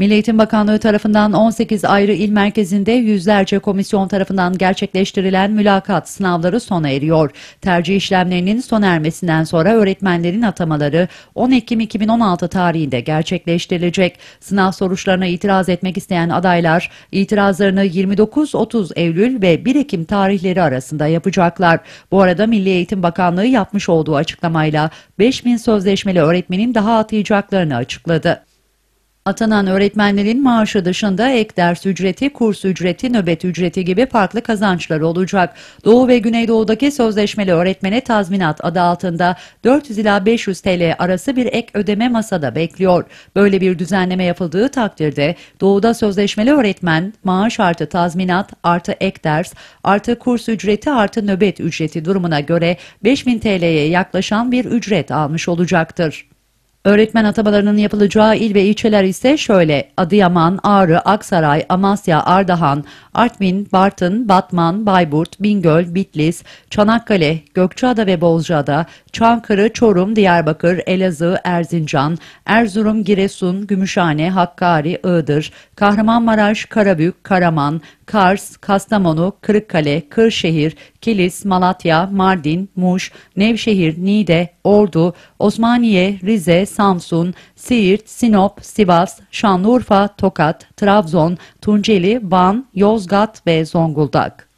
Milli Eğitim Bakanlığı tarafından 18 ayrı il merkezinde yüzlerce komisyon tarafından gerçekleştirilen mülakat sınavları sona eriyor. Tercih işlemlerinin sona ermesinden sonra öğretmenlerin atamaları 10 Ekim 2016 tarihinde gerçekleştirilecek. Sınav sonuçlarına itiraz etmek isteyen adaylar itirazlarını 29-30 Eylül ve 1 Ekim tarihleri arasında yapacaklar. Bu arada Milli Eğitim Bakanlığı yapmış olduğu açıklamayla 5000 sözleşmeli öğretmenin daha atayacaklarını açıkladı. Atanan öğretmenlerin maaşı dışında ek ders ücreti, kurs ücreti, nöbet ücreti gibi farklı kazançları olacak. Doğu ve Güneydoğu'daki sözleşmeli öğretmene tazminat adı altında 400 ila 500 TL arası bir ek ödeme masada bekliyor. Böyle bir düzenleme yapıldığı takdirde Doğu'da sözleşmeli öğretmen maaş artı tazminat artı ek ders artı kurs ücreti artı nöbet ücreti durumuna göre 5000 TL'ye yaklaşan bir ücret almış olacaktır. Öğretmen atamalarının yapılacağı il ve ilçeler ise şöyle Adıyaman, Ağrı, Aksaray, Amasya, Ardahan, Artvin, Bartın, Batman, Bayburt, Bingöl, Bitlis, Çanakkale, Gökçeada ve Bozcaada, Çankırı, Çorum, Diyarbakır, Elazığ, Erzincan, Erzurum, Giresun, Gümüşhane, Hakkari, Iğdır, Kahramanmaraş, Karabük, Karaman, Kars, Kastamonu, Kırıkkale, Kırşehir, Kilis, Malatya, Mardin, Muş, Nevşehir, Niğde, Ordu, Osmaniye, Rize, Samsun, Siirt, Sinop, Sivas, Şanlıurfa, Tokat, Trabzon, Tunceli, Van, Yozgat ve Zonguldak.